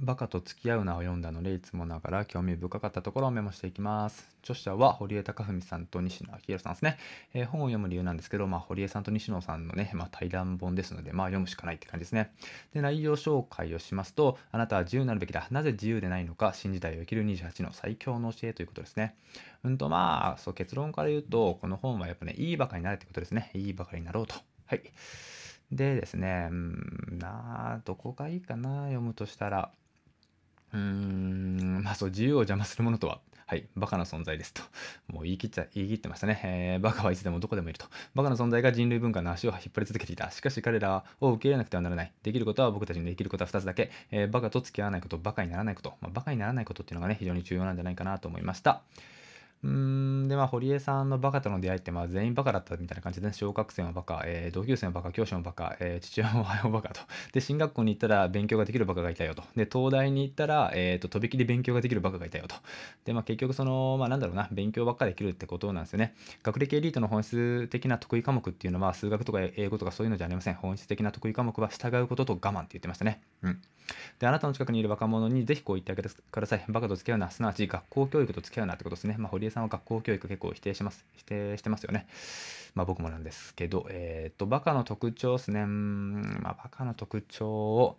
バカと付き合うなを読んだので、いつもながら興味深かったところをメモしていきます。著者は堀江貴文さんと西野明宏さんですね、えー、本を読む理由なんですけど、まあ、堀江さんと西野さんのね、まあ、対談本ですので、まあ、読むしかないって感じですね。で、内容紹介をしますと、あなたは自由になるべきだ。なぜ自由でないのか、新時代を生きる28の最強の教えということですね。うんと、まあ、そう結論から言うと、この本はやっぱね、いいバカになるってことですね。いいバカになろうと。はい。でですね、うん、なあ、どこがいいかな、読むとしたら。うーん、まあそう、自由を邪魔するものとは、はい、バカな存在ですと。もう言い切っちゃ、言い切ってましたね。えー、バカはいつでもどこでもいると。バカな存在が人類文化の足を引っ張り続けていた。しかし彼らを受け入れなくてはならない。できることは僕たちにできることは2つだけ。えー、バカと付き合わないこと、バカにならないこと。まあ、バカにならないことっていうのがね、非常に重要なんじゃないかなと思いました。うんでまあ堀江さんのバカとの出会いってまあ全員バカだったみたいな感じで、ね、小学生はバカ、えー、同級生はバカ教師もバカ、えー、父親もおはようバカとで進学校に行ったら勉強ができるバカがいたよとで東大に行ったら、えーと、ととびきり勉強ができるバカがいたよとでまあ結局そのまあなんだろうな勉強ばっかできるってことなんですよね学歴エリートの本質的な得意科目っていうのは数学とか英語とかそういうのじゃありません本質的な得意科目は従うことと我慢って言ってましたねうんであなたの近くにいる若者にぜひこう言ってあげてくださいバカと付き合うなすなわち学校教育と付き合うなってことですねまあ堀江平さんは学校教育結構否定します、否定してますよね。まあ僕もなんですけど、えっ、ー、と、バカの特徴ですね。まあバカの特徴を、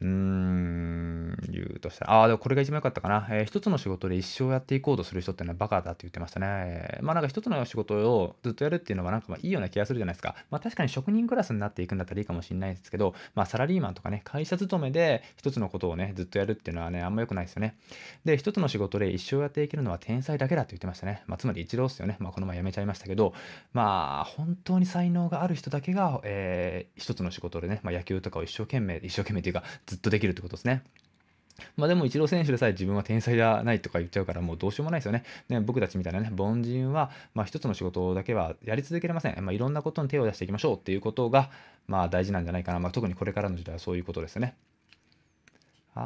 うーん、言うとしたら、ああ、でもこれが一番良かったかな。えー、一つの仕事で一生やっていこうとする人ってのはバカだって言ってましたね。えー、まあなんか一つの仕事をずっとやるっていうのはなんかまあいいような気がするじゃないですか。まあ確かに職人クラスになっていくんだったらいいかもしれないですけど、まあサラリーマンとかね、会社勤めで一つのことをね、ずっとやるっていうのはね、あんま良くないですよね。で、一つの仕事で一生やっていけるのは天才だけだって言ってましたね。まあつまり一郎っすよね。まあこの前辞めちゃいましたけど、まあ本当に才能がある人だけが、えー、一つの仕事でね、まあ野球とかを一生懸命、一生懸命っていうか、ずっとできるってことですね。まあでも、イチロー選手でさえ自分は天才じゃないとか言っちゃうから、もうどうしようもないですよね。ね僕たちみたいなね、凡人は、まあ一つの仕事だけはやり続けられません。まあいろんなことに手を出していきましょうっていうことが、まあ大事なんじゃないかな。まあ特にこれからの時代はそういうことですね。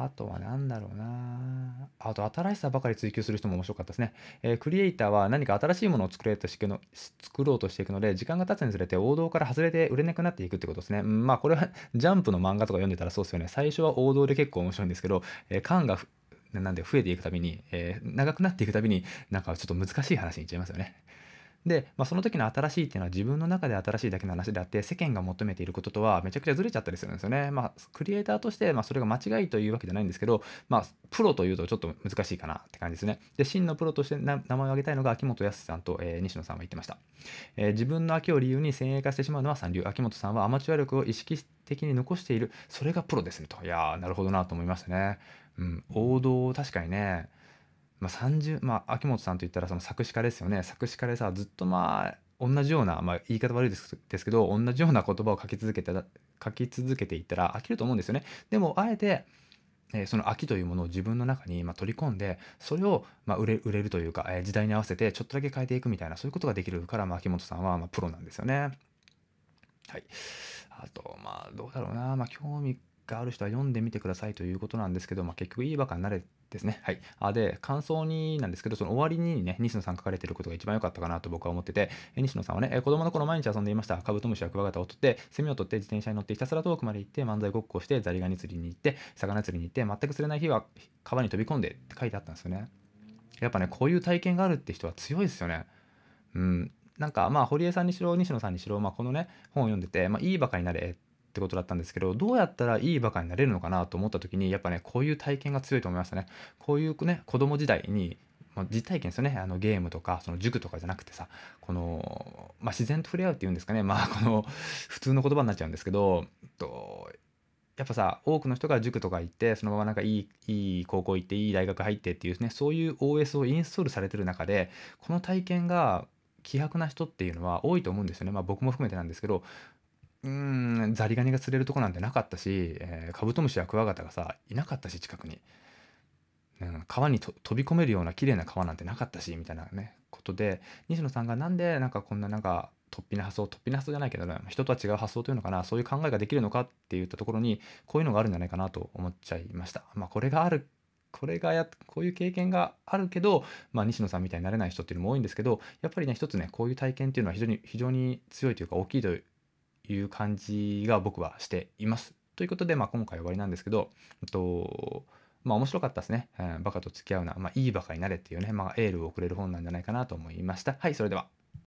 あとは何だろうなあと新しさばかり追求する人も面白かったですね、えー、クリエイターは何か新しいものを作れとしての作ろうとしていくので時間が経つにつれて王道から外れて売れなくなっていくってことですね、うん、まあこれは ジャンプの漫画とか読んでたらそうですよね最初は王道で結構面白いんですけど、えー、缶がなんで増えていくたびに、えー、長くなっていくたびになんかちょっと難しい話にいっちゃいますよねで、まあ、その時の新しいっていうのは自分の中で新しいだけの話であって世間が求めていることとはめちゃくちゃずれちゃったりするんですよね。まあ、クリエイターとして、まあ、それが間違いというわけじゃないんですけど、まあ、プロというとちょっと難しいかなって感じですね。で、真のプロとして名前を挙げたいのが秋元康さんと、えー、西野さんは言ってました。えー、自分の秋を理由に先鋭化してしまうのは三流。秋元さんはアマチュア力を意識的に残している。それがプロですねと。いやー、なるほどなと思いましたね。うん、王道確かにね。まあ、30、まあ、秋元さんといったらその作詞家ですよね作詞家でさずっとまあ同じような、まあ、言い方悪いですですけど同じような言葉を書き続けて書き続けていったら飽きると思うんですよねでもあえて、えー、その飽きというものを自分の中に、まあ、取り込んでそれを、まあ、売れ売れるというか、えー、時代に合わせてちょっとだけ変えていくみたいなそういうことができるから、まあ、秋元さんは、まあ、プロなんですよねはいあとまあどうだろうなまあ興味がある人は読んでみてくださいということなんですけど、まあ、結局いいバカになれですね。はい。あで、感想になんですけど、その終わりにね、西野さん書かれてることが一番良かったかなと僕は思ってて、え西野さんはね、え子供の頃毎日遊んでいました。カブトムシやクワガタを取って、セミを取って、自転車に乗ってひたすら遠くまで行って、漫才ごっこして、ザリガニ釣りに行って、魚釣りに行って、全く釣れない日は川に飛び込んでって書いてあったんですよね。やっぱね、こういう体験があるって人は強いですよね。うん。なんかまあ、堀江さんにしろ、西野さんにしろ、まあ、このね、本を読んでて、まあ、いいバカになれってってことだったんですけど、どうやったらいいバカになれるのかなと思った時に、やっぱね、こういう体験が強いと思いましたね。こういうね、子供時代にまあ、実体験ですよねあのゲームとかその塾とかじゃなくてさこの、まあ、自然と触れ合うっていうんですかねまあ この普通の言葉になっちゃうんですけどとやっぱさ多くの人が塾とか行ってそのままなんかいいいい高校行っていい大学入ってっていうねそういう OS をインストールされてる中でこの体験が希薄な人っていうのは多いと思うんですよねまあ僕も含めてなんですけどうーんザリガニが釣れるとこなんてなかったし、えー、カブトムシやクワガタがさいなかったし近くに、うん、川に飛び込めるような綺麗な川なんてなかったしみたいなねことで西野さんがなんでなんかこんななんか突飛な発想突飛な発想じゃないけど、ね、人とは違う発想というのかなそういう考えができるのかっていったところにこういうのがあるんじゃないかなと思っちゃいました。まあ、これがあるこれがやこういう経験があるけど、まあ、西野さんみたいになれない人っていうのも多いんですけどやっぱりね一つねこういう体験っていうのは非常に非常に強いというか大きいという感じが僕はしています。ということで、まあ、今回終わりなんですけど、えっとまあ、面白かったですね。うん。バカと付き合うな、まあ、いいバカになれっていうね、まあ、エールを送れる本なんじゃないかなと思いました。はい、それでは。